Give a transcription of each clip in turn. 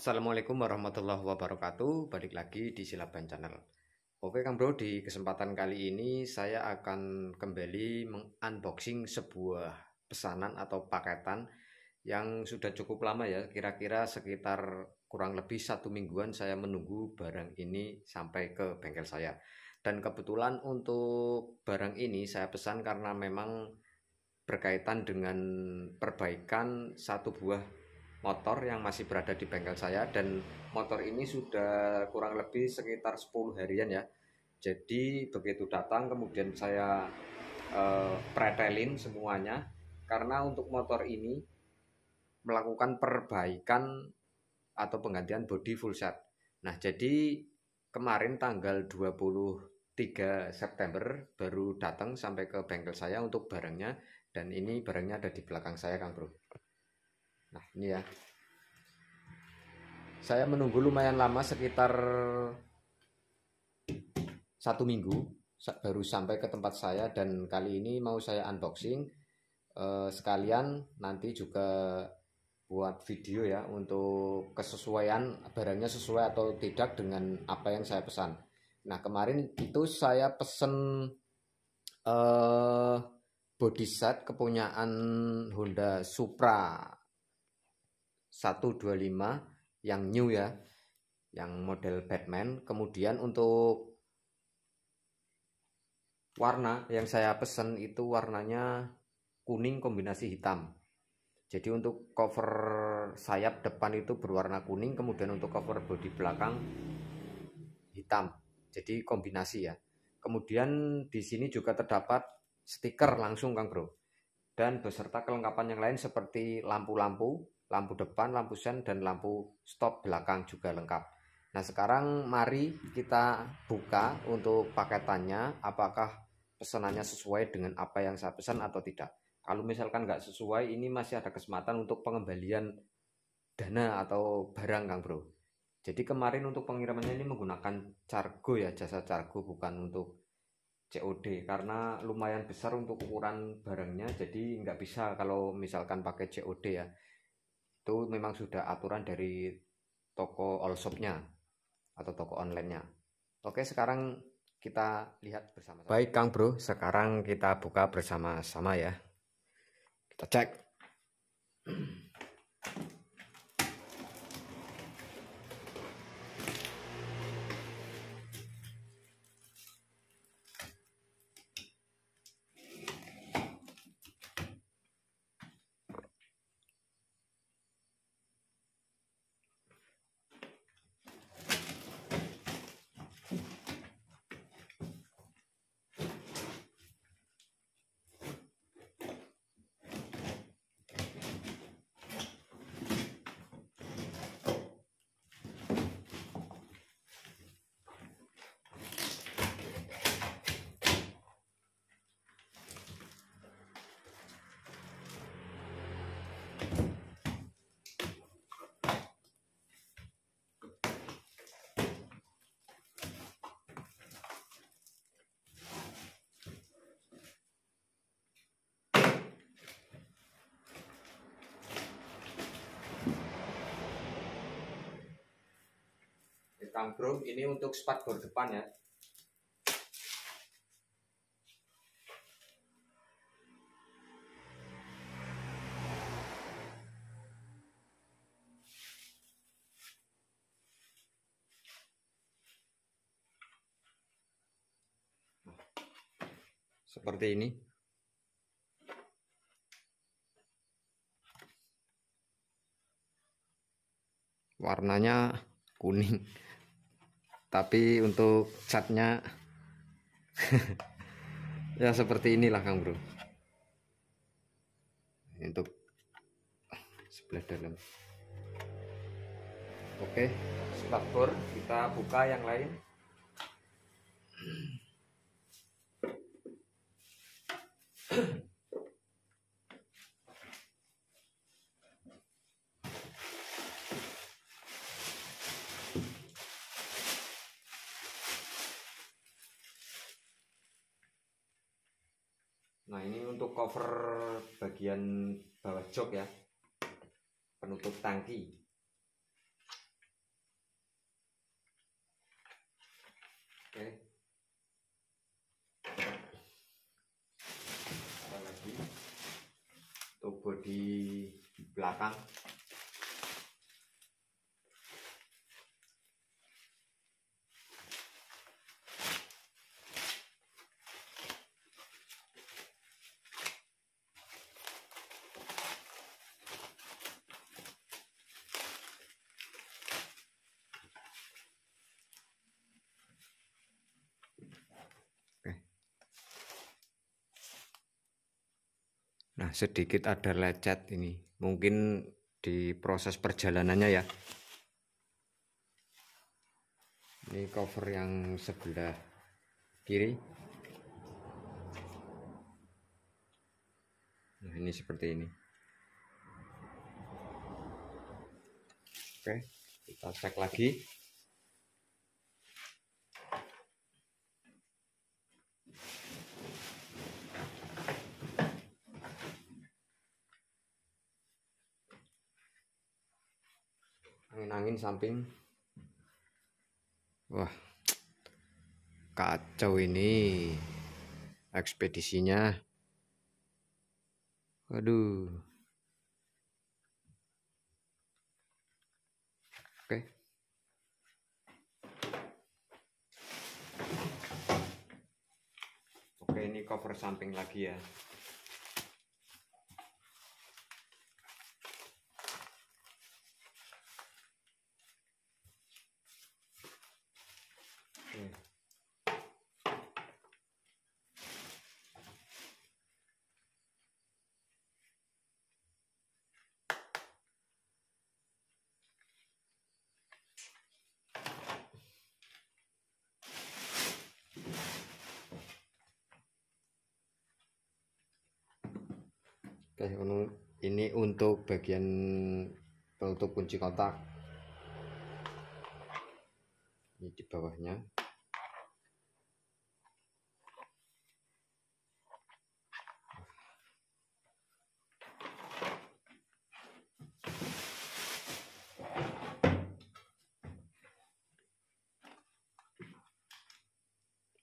Assalamualaikum warahmatullahi wabarakatuh Balik lagi di Silaban Channel Oke Kang Bro, di kesempatan kali ini saya akan kembali meng unboxing sebuah pesanan atau paketan yang sudah cukup lama ya Kira-kira sekitar kurang lebih satu mingguan saya menunggu barang ini sampai ke bengkel saya Dan kebetulan untuk barang ini saya pesan karena memang berkaitan dengan perbaikan satu buah motor yang masih berada di bengkel saya dan motor ini sudah kurang lebih sekitar 10 harian ya. Jadi begitu datang kemudian saya eh, pretelin semuanya karena untuk motor ini melakukan perbaikan atau penggantian body full set. Nah, jadi kemarin tanggal 23 September baru datang sampai ke bengkel saya untuk barangnya dan ini barangnya ada di belakang saya kan Bro. Nah, ini ya. Saya menunggu lumayan lama sekitar satu minggu baru sampai ke tempat saya dan kali ini mau saya unboxing eh, sekalian nanti juga buat video ya untuk kesesuaian barangnya sesuai atau tidak dengan apa yang saya pesan. Nah kemarin itu saya pesen uh, body set kepunyaan Honda Supra 125 yang new ya yang model Batman kemudian untuk warna yang saya pesen itu warnanya kuning kombinasi hitam jadi untuk cover sayap depan itu berwarna kuning kemudian untuk cover body belakang hitam jadi kombinasi ya kemudian di sini juga terdapat stiker langsung Kang Bro dan beserta kelengkapan yang lain seperti lampu-lampu lampu depan, lampu sen, dan lampu stop belakang juga lengkap. Nah sekarang mari kita buka untuk paketannya apakah pesanannya sesuai dengan apa yang saya pesan atau tidak. Kalau misalkan nggak sesuai ini masih ada kesempatan untuk pengembalian dana atau barang Kang Bro. Jadi kemarin untuk pengirimannya ini menggunakan cargo ya jasa cargo bukan untuk COD karena lumayan besar untuk ukuran barangnya jadi nggak bisa kalau misalkan pakai COD ya itu memang sudah aturan dari toko all shopnya atau toko onlinenya oke sekarang kita lihat bersama-sama baik Kang Bro sekarang kita buka bersama-sama ya kita cek Kang Bro, ini untuk spatbor depan ya. Seperti ini. warnanya kuning tapi untuk catnya ya seperti inilah Kang Bro untuk sebelah dalam oke spakbor kita buka yang lain Hmm. untuk cover bagian bawah jok ya penutup tangki oke apa lagi untuk bodi belakang Nah, sedikit ada lecet ini. Mungkin di proses perjalanannya ya. Ini cover yang sebelah kiri. Nah, ini seperti ini. Oke, kita cek lagi. angin-angin samping wah kacau ini ekspedisinya waduh oke oke ini cover samping lagi ya oke anu, ini untuk bagian penutup kunci kotak. ini di bawahnya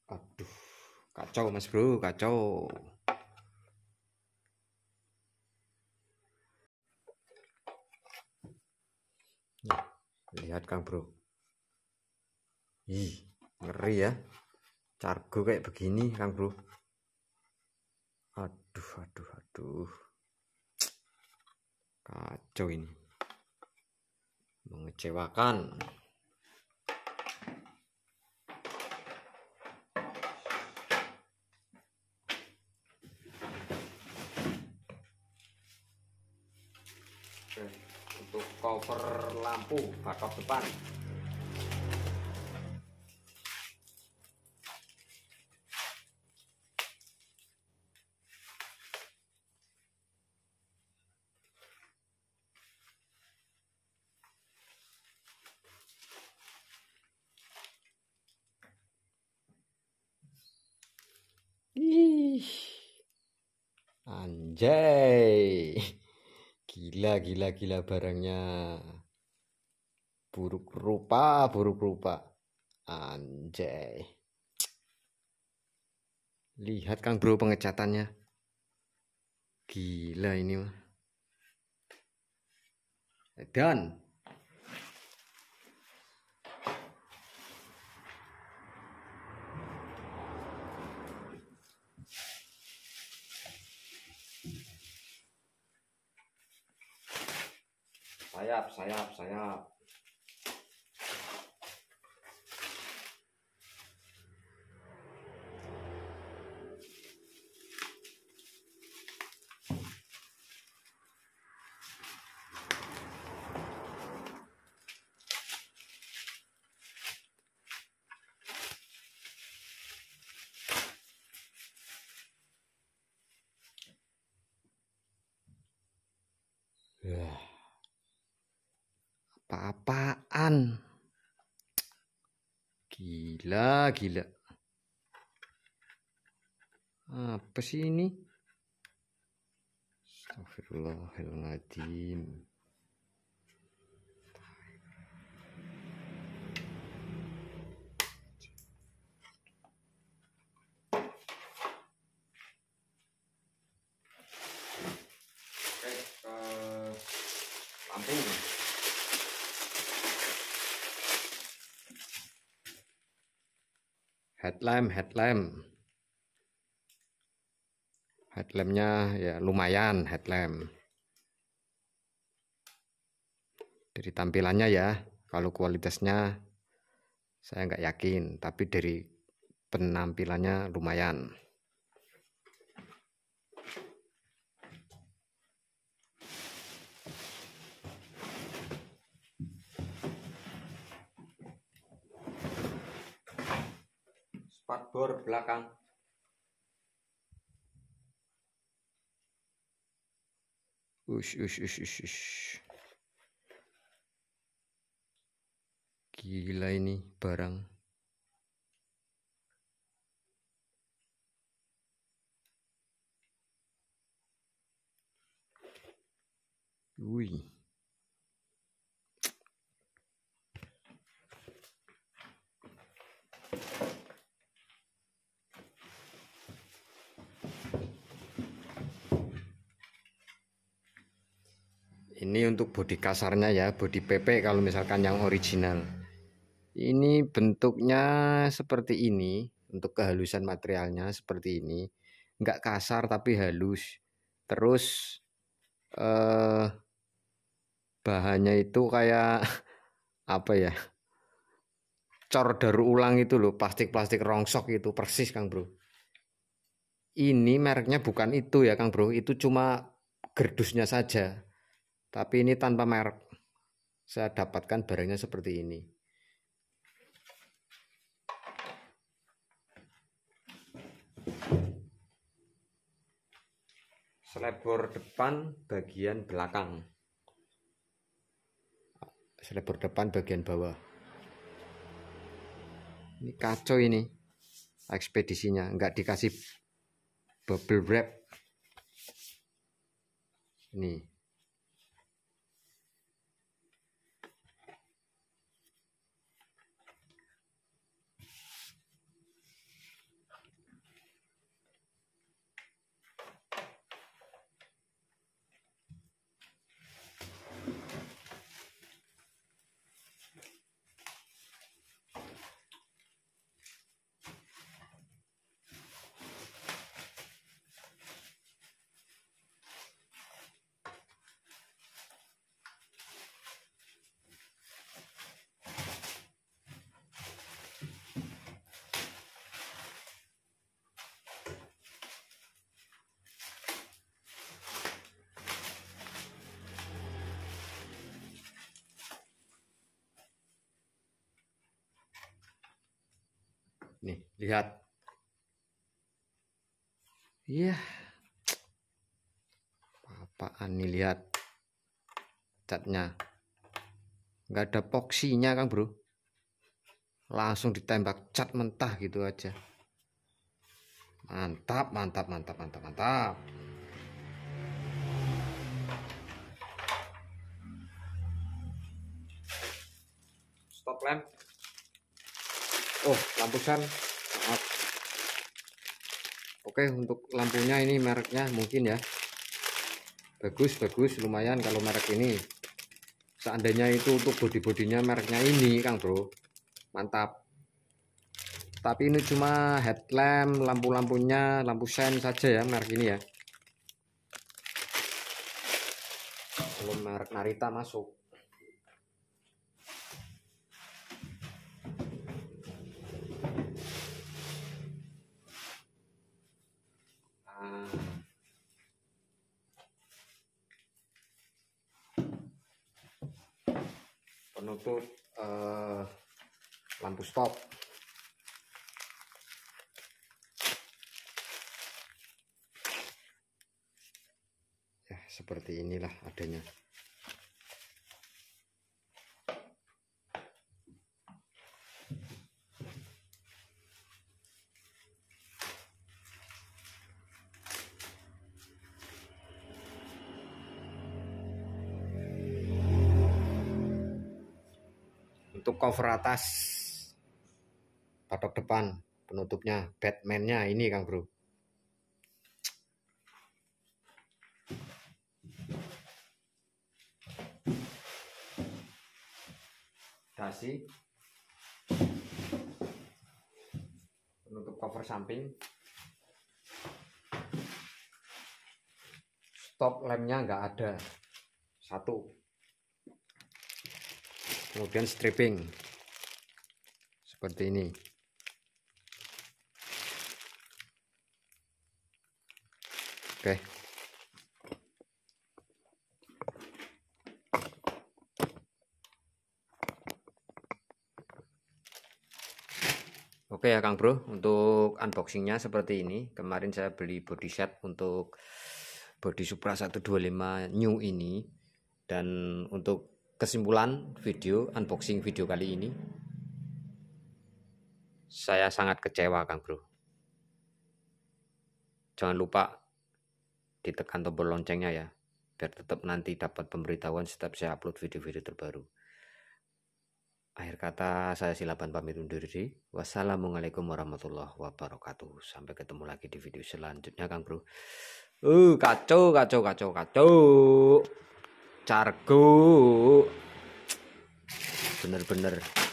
aduh kacau mas bro kacau lihat kang bro ih ngeri ya cargo kayak begini kang bro aduh aduh aduh kacau ini mengecewakan lampu bakok depan Anjay. Gila gila gila barangnya buruk rupa buruk rupa anjay lihat kang bro pengecatannya gila ini mah dan sayap sayap sayap Gila, gila. Apa sih ini? Astagfirullahaladzim. headlamp headlamp headlampnya ya lumayan headlamp dari tampilannya ya kalau kualitasnya saya nggak yakin tapi dari penampilannya lumayan bor belakang. Ush, ush, ush, ush, ush. Gila ini barang. Wih. ini untuk bodi kasarnya ya bodi PP kalau misalkan yang original ini bentuknya seperti ini untuk kehalusan materialnya seperti ini nggak kasar tapi halus terus eh, bahannya itu kayak apa ya cor daru ulang itu loh plastik-plastik rongsok itu persis Kang Bro ini mereknya bukan itu ya Kang Bro itu cuma gerdusnya saja tapi ini tanpa merek. Saya dapatkan barangnya seperti ini. Selebor depan bagian belakang. Selebor depan bagian bawah. Ini kacau ini ekspedisinya, nggak dikasih bubble wrap. Nih. lihat iya apaan nih lihat catnya nggak ada poksinya kan bro langsung ditembak cat mentah gitu aja mantap mantap mantap mantap mantap stop lamp oh lampu sen oke untuk lampunya ini mereknya mungkin ya bagus bagus lumayan kalau merek ini seandainya itu untuk body-bodinya mereknya ini Kang Bro mantap tapi ini cuma headlamp lampu-lampunya lampu sen saja ya merek ini ya belum merek Narita masuk penutup uh, eh, lampu stop ya seperti inilah adanya cover atas patok depan penutupnya Batman-nya ini Kang Bro. Dasi penutup cover samping stop lemnya nggak ada satu kemudian stripping seperti ini oke Oke ya Kang Bro, untuk unboxingnya seperti ini. Kemarin saya beli body set untuk body Supra 125 New ini. Dan untuk kesimpulan video, unboxing video kali ini, saya sangat kecewa Kang Bro. Jangan lupa ditekan tombol loncengnya ya, biar tetap nanti dapat pemberitahuan setiap saya upload video-video terbaru. Akhir kata, saya silakan pamit undur diri. Wassalamualaikum warahmatullahi wabarakatuh. Sampai ketemu lagi di video selanjutnya, Kang Bro. Uh, kacau, kacau, kacau, kacau. Cargo. Bener-bener.